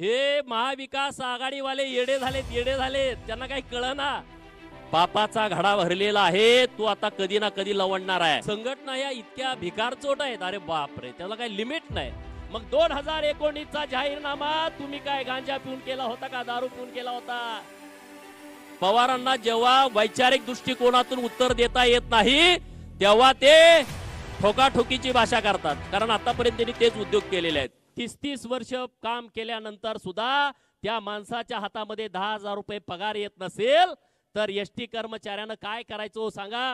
हे महाविकास आघाडीवाले येडे झालेत येडे झालेत त्यांना काही कळना पापाचा घडा भरलेला आहे तो आता कधी ना कधी लवडणार आहे संघटना या इतक्या भिकारचोट आहेत अरे बापरे त्याला काही लिमिट नाही मग दोन हजार चा जाहीरनामा तुम्ही काय गांजा पिऊन केला होता का दारू पिऊन केला होता पवारांना जेव्हा वैचारिक दृष्टिकोनातून उत्तर देता येत नाही तेव्हा ते ठोकाठोकीची भाषा करतात कारण आतापर्यंत त्यांनी तेच उद्योग केलेले आहेत तीस तीस वर्ष काम केल्यानंतर सुद्धा त्या माणसाच्या हातामध्ये दहा हजार रुपये पगार येत नसेल तर एस टी कर्मचाऱ्यानं काय करायचं हो सांगा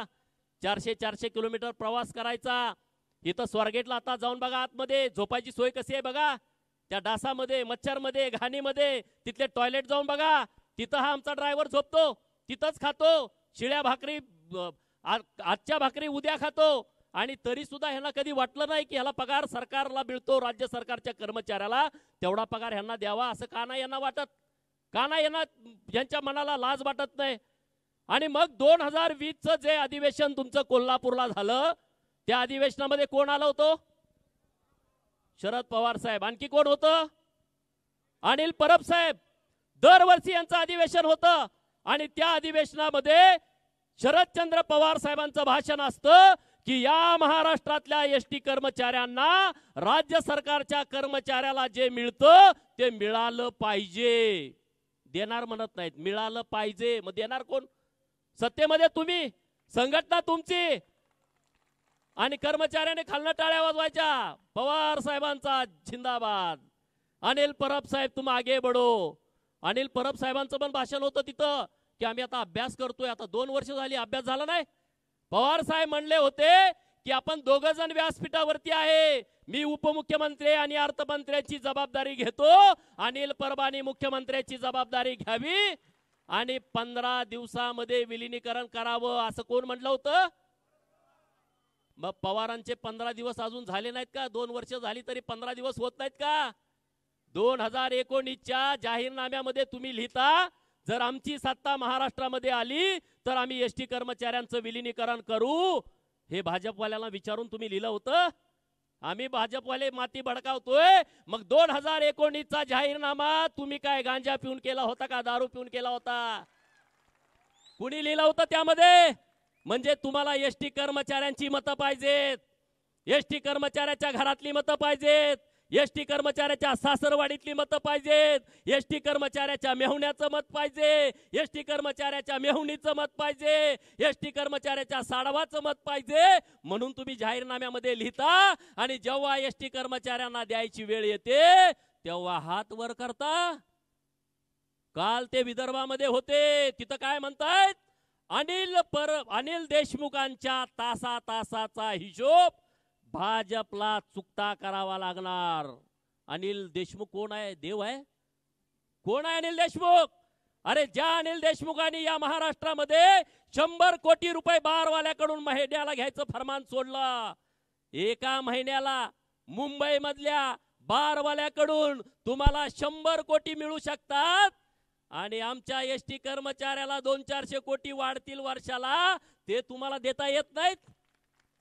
चारशे चारशे किलोमीटर प्रवास करायचा इथं स्वर्गेटला आता जाऊन बघा आतमध्ये झोपायची सोय कशी आहे बघा त्या डासामध्ये मच्छरमध्ये घाणीमध्ये तिथले टॉयलेट जाऊन बघा तिथं हा आमचा ड्रायव्हर झोपतो तिथंच खातो शिळ्या भाकरी आजच्या भाकरी उद्या खातो आणि तरी सुद्धा ह्यांना कधी वाटलं नाही की ह्याला पगार सरकारला मिळतो राज्य सरकारच्या कर्मचाऱ्याला तेवढा पगार ह्यांना द्यावा असं का नाही यांना वाटत का नाही यांना यांच्या मनाला लाज वाटत नाही आणि मग दोन हजार वीसचं जे अधिवेशन तुमचं कोल्हापूरला झालं त्या अधिवेशनामध्ये कोण आलं होतं शरद पवार साहेब आणखी कोण होतं अनिल परब साहेब दरवर्षी यांचं अधिवेशन होतं आणि त्या अधिवेशनामध्ये शरदचंद्र पवार साहेबांचं भाषण असतं की या महाराष्ट्रातल्या एस टी कर्मचाऱ्यांना राज्य सरकारच्या कर्मचाऱ्याला जे मिळतं ते मिळालं पाहिजे देणार म्हणत नाहीत मिळालं पाहिजे मग देणार कोण सत्तेमध्ये तुम्ही संघटना तुमची आणि कर्मचाऱ्याने खालना टाळ्या वाजवायच्या पवार साहेबांचा झिंदाबाद अनिल परब साहेब तुम्ही आगे बडो अनिल परब साहेबांचं पण भाषण होतं तिथं की आम्ही आता अभ्यास करतोय आता दोन वर्ष झाली अभ्यास झाला नाही पवार साहेब म्हणले होते की आपण दोघ जण व्यासपीठावरती आहे मी उपमुख्यमंत्री आणि अर्थमंत्र्याची जबाबदारी घेतो अनिल परबानी मुख्यमंत्र्याची जबाबदारी घ्यावी आणि पंधरा दिवसामध्ये विलिनीकरण करावं असं कोण म्हटलं होतं मग पवारांचे पंधरा दिवस अजून झाले नाहीत का दोन वर्ष झाली तरी पंधरा दिवस होत नाहीत का दोन हजार एकोणीसच्या जाहीरनाम्यामध्ये तुम्ही लिहिता जर आमची सत्ता महाराष्ट्रामध्ये आली तर आम्ही एस टी कर्मचाऱ्यांचं विलिनीकरण करू हे भाजपवाल्याला विचारून तुम्ही लिहिलं होतं आम्ही भाजपवाले माती भडकावतोय मग दोन हजार एकोणीसचा जाहीरनामा तुम्ही काय गांजा पिऊन केला होता का दारू पिऊन केला होता कुणी लिहिलं होतं त्यामध्ये म्हणजे तुम्हाला एस टी कर्मचाऱ्यांची मतं पाहिजेत एस टी कर्मचाऱ्याच्या घरातली मतं पाहिजेत एस टी कर्मचाऱ्याच्या सासरवाडीतली मतं पाहिजेत एस टी कर्मचाऱ्याच्या मेहुण्याचं मत पाहिजे एस टी कर्मचाऱ्याच्या मेहुणीचं मत पाहिजे एस टी कर्मचाऱ्याच्या साडवाचं मत पाहिजे म्हणून तुम्ही जाहीरनाम्यामध्ये लिहिता आणि जेव्हा एस टी कर्मचाऱ्यांना द्यायची वेळ येते तेव्हा हात वर करता काल ते विदर्भामध्ये होते तिथं काय म्हणतायत अनिल पर अनिल देशमुखांच्या तासा तासाचा हिशोब भाजपला चुकता करावा लागणार अनिल देशमुख कोण आहे देव आहे कोण आहे अनिल देशमुख अरे ज्या अनिल देशमुखांनी या महाराष्ट्रामध्ये शंभर कोटी रुपये बारवाल्याकडून महिन्याला घ्यायचं फरमान सोडलं एका महिन्याला मुंबई मधल्या बारवाल्याकडून तुम्हाला शंभर कोटी मिळू शकतात आणि आमच्या एस टी कर्मचाऱ्याला दोन चारशे कोटी वाढतील वर्षाला ते तुम्हाला देता येत नाहीत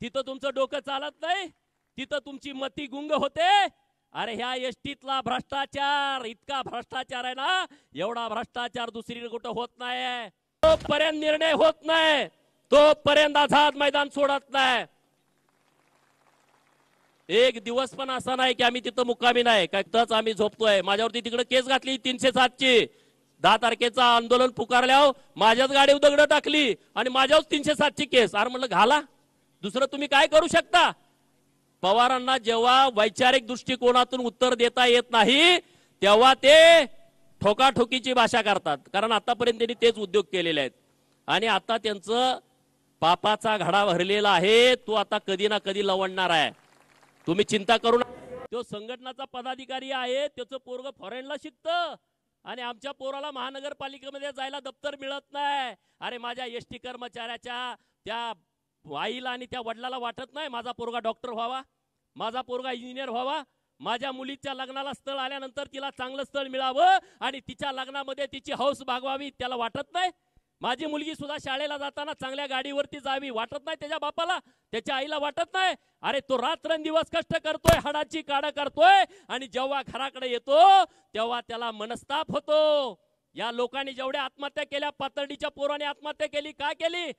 तिथं तुमचं डोकं चालत नाही तिथं तुमची मती गुंग होते अरे ह्या एसटीतला भ्रष्टाचार इतका भ्रष्टाचार आहे ना एवढा भ्रष्टाचार दुसरी कुठं होत नाही तो पर्यंत निर्णय होत नाही तो पर्यंत आझाद मैदान सोडत नाही एक दिवस पण असा नाही की आम्ही तिथं मुक्कामी नाही काय तच आम्ही झोपतोय माझ्यावरती तिकडे केस घातली तीनशे ची दहा तारखेचं आंदोलन पुकारल्यावर माझ्याच गाडी उदगड टाकली आणि माझ्यावर तीनशे सातची केस अरे म्हणलं घाला दुसरं तुम्ही काय करू शकता पवारांना जेव्हा वैचारिक दृष्टिकोनातून उत्तर देता येत नाही तेव्हा ते ठोकाठोकीची भाषा करतात कारण आतापर्यंत त्यांनी तेच उद्योग केलेले आहेत आणि आता त्यांचं पापाचा घडा भरलेला आहे तो आता कधी ना कधी लवडणार आहे तुम्ही चिंता करू नका तो संघटनाचा पदाधिकारी आहे त्याचं पोरग फॉरेनला शिकतं आणि आमच्या पोराला महानगरपालिकेमध्ये जायला दप्तर मिळत नाही अरे माझ्या एस टी कर्मचाऱ्याच्या त्या आईला आणि त्या वडिलाला वाटत नाही माझा पोरगा डॉक्टर व्हावा माझा पोरगा इंजिनियर व्हावा माझ्या मुलीच्या लग्नाला स्थळ आल्यानंतर तिला चांगलं स्थळ मिळावं आणि तिच्या लग्नामध्ये तिची हौस भागवावी त्याला वाटत नाही माझी मुलगी सुद्धा शाळेला जाताना चांगल्या गाडीवरती जावी वाटत नाही त्याच्या बापाला त्याच्या आईला वाटत नाही अरे तो रात्रंदिवस कष्ट करतोय हाडाची काढ करतोय आणि जेव्हा घराकडे येतो तेव्हा त्याला मनस्ताप होतो या लोकांनी जेवढ्या आत्महत्या केल्या पातर्डीच्या पोराने आत्महत्या केली का केली